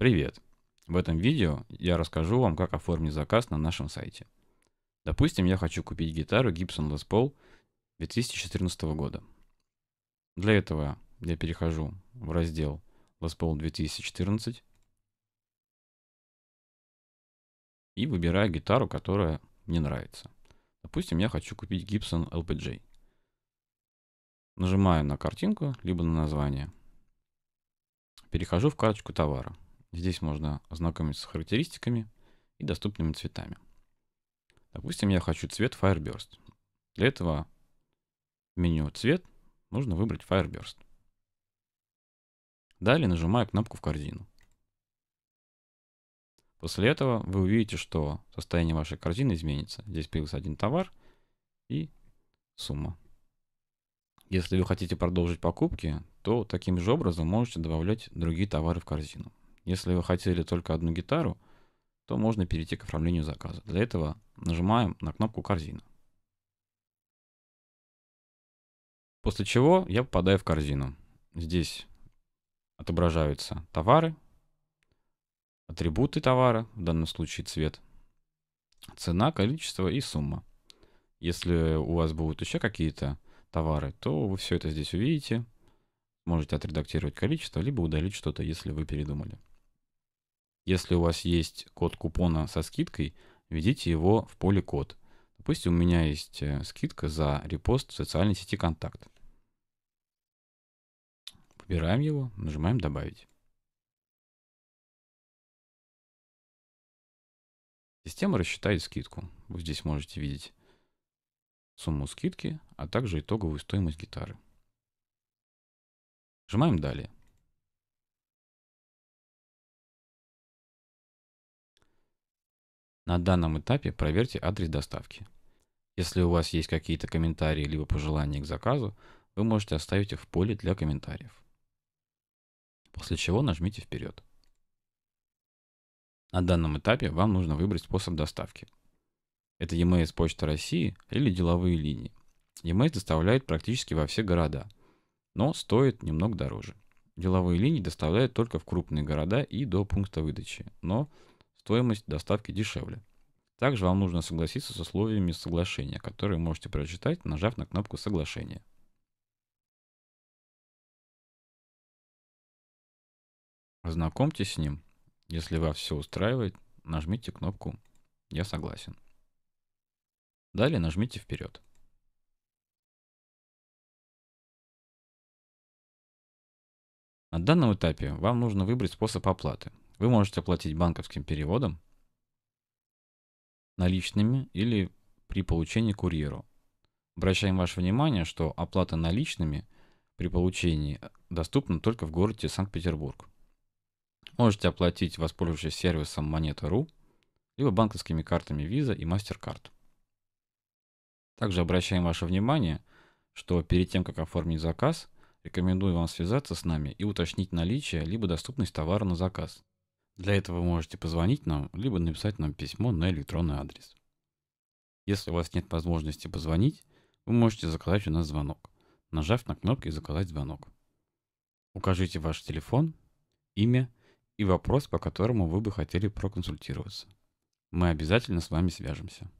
Привет! В этом видео я расскажу вам, как оформить заказ на нашем сайте. Допустим, я хочу купить гитару Gibson Les Paul 2014 года. Для этого я перехожу в раздел Les Paul 2014 и выбираю гитару, которая мне нравится. Допустим, я хочу купить Gibson LPG. Нажимаю на картинку, либо на название. Перехожу в карточку товара. Здесь можно ознакомиться с характеристиками и доступными цветами. Допустим, я хочу цвет Fireburst. Для этого в меню «Цвет» нужно выбрать Fireburst. Далее нажимаю кнопку в корзину. После этого вы увидите, что состояние вашей корзины изменится. Здесь появился один товар и сумма. Если вы хотите продолжить покупки, то таким же образом можете добавлять другие товары в корзину. Если вы хотели только одну гитару, то можно перейти к оформлению заказа. Для этого нажимаем на кнопку «Корзина». После чего я попадаю в корзину. Здесь отображаются товары, атрибуты товара, в данном случае цвет, цена, количество и сумма. Если у вас будут еще какие-то товары, то вы все это здесь увидите. Можете отредактировать количество, либо удалить что-то, если вы передумали. Если у вас есть код купона со скидкой, введите его в поле «Код». Допустим, у меня есть э, скидка за репост в социальной сети «Контакт». Выбираем его, нажимаем «Добавить». Система рассчитает скидку. Вы здесь можете видеть сумму скидки, а также итоговую стоимость гитары. Нажимаем «Далее». На данном этапе проверьте адрес доставки. Если у вас есть какие-то комментарии либо пожелания к заказу, вы можете оставить их в поле для комментариев. После чего нажмите «Вперед». На данном этапе вам нужно выбрать способ доставки. Это e-mail Почта России или деловые линии. E-mail доставляет практически во все города, но стоит немного дороже. Деловые линии доставляют только в крупные города и до пункта выдачи, но стоимость доставки дешевле. Также вам нужно согласиться с условиями соглашения, которые можете прочитать, нажав на кнопку «Соглашение». Ознакомьтесь с ним. Если вас все устраивает, нажмите кнопку «Я согласен». Далее нажмите «Вперед». На данном этапе вам нужно выбрать способ оплаты. Вы можете оплатить банковским переводом, наличными или при получении курьеру. Обращаем ваше внимание, что оплата наличными при получении доступна только в городе Санкт-Петербург. Можете оплатить, воспользовавшись сервисом Монета.ру, либо банковскими картами Visa и MasterCard. Также обращаем ваше внимание, что перед тем, как оформить заказ, рекомендую вам связаться с нами и уточнить наличие либо доступность товара на заказ. Для этого вы можете позвонить нам, либо написать нам письмо на электронный адрес. Если у вас нет возможности позвонить, вы можете заказать у нас звонок, нажав на кнопки «Заказать звонок». Укажите ваш телефон, имя и вопрос, по которому вы бы хотели проконсультироваться. Мы обязательно с вами свяжемся.